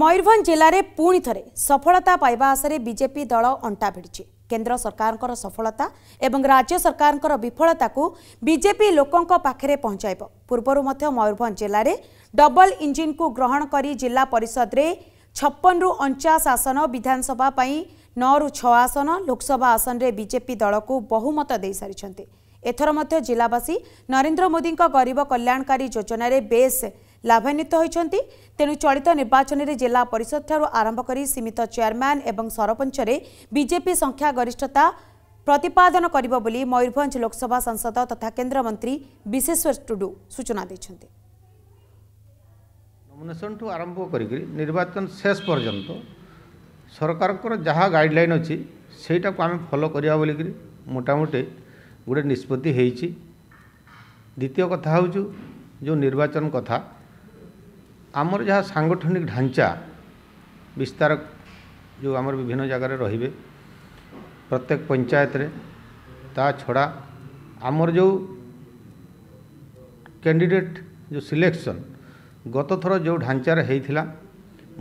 ମୟୂରଭଞ୍ଜ ଜିଲ୍ଲାରେ ପୁଣି ଥରେ ସଫଳତା ପାଇବା ଆଶାରେ ବିଜେପି ଦଳ ଅଣ୍ଟା ଭିଡ଼ିଛି କେନ୍ଦ୍ର ସରକାରଙ୍କର ସଫଳତା ଏବଂ ରାଜ୍ୟ ସରକାରଙ୍କର ବିଫଳତାକୁ ବିଜେପି ଲୋକଙ୍କ ପାଖରେ ପହଞ୍ଚାଇବ ପୂର୍ବରୁ ମଧ୍ୟ ମୟୂରଭଞ୍ଜ ଜିଲ୍ଲାରେ ଡବଲ ଇଞ୍ଜିନ୍କୁ ଗ୍ରହଣ କରି ଜିଲ୍ଲା ପରିଷଦରେ ଛପନରୁ ଅଣଚାଶ ଆସନ ବିଧାନସଭା ପାଇଁ ନଅରୁ ଛଅ ଆସନ ଲୋକସଭା ଆସନରେ ବିଜେପି ଦଳକୁ ବହୁମତ ଦେଇସାରିଛନ୍ତି ଏଥର ମଧ୍ୟ ଜିଲ୍ଲାବାସୀ ନରେନ୍ଦ୍ର ମୋଦିଙ୍କ ଗରିବ କଲ୍ୟାଣକାରୀ ଯୋଜନାରେ ବେଶ୍ ଲାଭାନ୍ୱିତ ହୋଇଛନ୍ତି ତେଣୁ ଚଳିତ ନିର୍ବାଚନରେ ଜିଲ୍ଲା ପରିଷଦଠାରୁ ଆରମ୍ଭ କରି ସୀମିତ ଚେୟାରମ୍ୟାନ୍ ଏବଂ ସରପଞ୍ଚରେ ବିଜେପି ସଂଖ୍ୟାଗରିଷ୍ଠତା ପ୍ରତିପାଦନ କରିବ ବୋଲି ମୟୂରଭଞ୍ଜ ଲୋକସଭା ସାଂସଦ ତଥା କେନ୍ଦ୍ରମନ୍ତ୍ରୀ ବିଶେଶ୍ୱର ଟୁଡୁ ସୂଚନା ଦେଇଛନ୍ତି ନୋମିନେସନ୍ଠୁ ଆରମ୍ଭ କରିକି ନିର୍ବାଚନ ଶେଷ ପର୍ଯ୍ୟନ୍ତ ସରକାରଙ୍କର ଯାହା ଗାଇଡ଼ଲାଇନ୍ ଅଛି ସେଇଟାକୁ ଆମେ ଫଲୋ କରିବା ବୋଲିକିରି ମୋଟାମୋଟି गोटे निष्पत्ति द्वितीय कथा हूँ जो निर्वाचन कथा आमर जहाँ सांगठनिक ढांचा विस्तार जो आम विभिन्न जगह रही प्रत्येक पंचायत रे ता छड़ा आमर जो कैंडिडेट जो सिलेक्शन गत थर जो ढांचार होता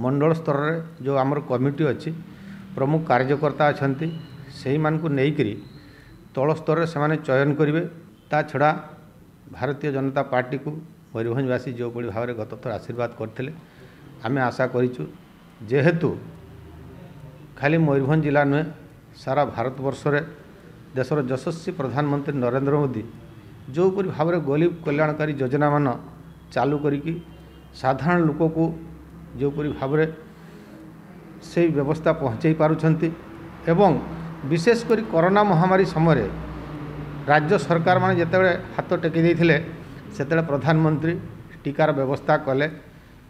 मंडल स्तर रे जो आम कमिटी अच्छी प्रमुख कार्यकर्ता अच्छा से नहींक्री ତଳ ସ୍ତରରେ ସେମାନେ ଚୟନ କରିବେ ତା ଛଡ଼ା ଭାରତୀୟ ଜନତା ପାର୍ଟିକୁ ମୟୂରଭଞ୍ଜବାସୀ ଯେଉଁଭଳି ଭାବରେ ଗତଥର ଆଶୀର୍ବାଦ କରିଥିଲେ ଆମେ ଆଶା କରିଛୁ ଯେହେତୁ ଖାଲି ମୟୂରଭଞ୍ଜ ଜିଲ୍ଲା ନୁହେଁ ସାରା ଭାରତବର୍ଷରେ ଦେଶର ଯଶସ୍ୱୀ ପ୍ରଧାନମନ୍ତ୍ରୀ ନରେନ୍ଦ୍ର ମୋଦି ଯେଉଁପରି ଭାବରେ ଗରିବ କଲ୍ୟାଣକାରୀ ଯୋଜନାମାନ ଚାଲୁ କରିକି ସାଧାରଣ ଲୋକକୁ ଯେଉଁପରି ଭାବରେ ସେଇ ବ୍ୟବସ୍ଥା ପହଞ୍ଚାଇ ପାରୁଛନ୍ତି ଏବଂ বিশেষ করে করোনা মহামারী সময় রাজ্য সরকার মানে যেতবে হাত টেকি দিয়ে সেতবে প্রধানমন্ত্রী টিকার ব্যবস্থা কলে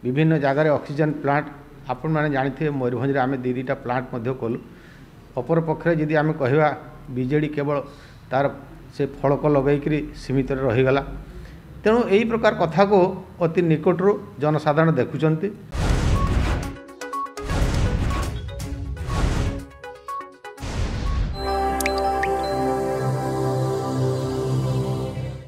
বিভিন্ন জায়গায় অক্সিজেন প্লান্ট আপন মানে জাঁথে ময়ূরভঞ্জে আমি দুই দুইটা প্লান্ট কলু অপরপক্ষে যদি আমি কহা বিজেডি কেবল তার সে ফলক লগাইকি সীমিত রহিগলা তেণু এই প্রকার কথাকে অতি নিকটর জনসাধারণ দেখুম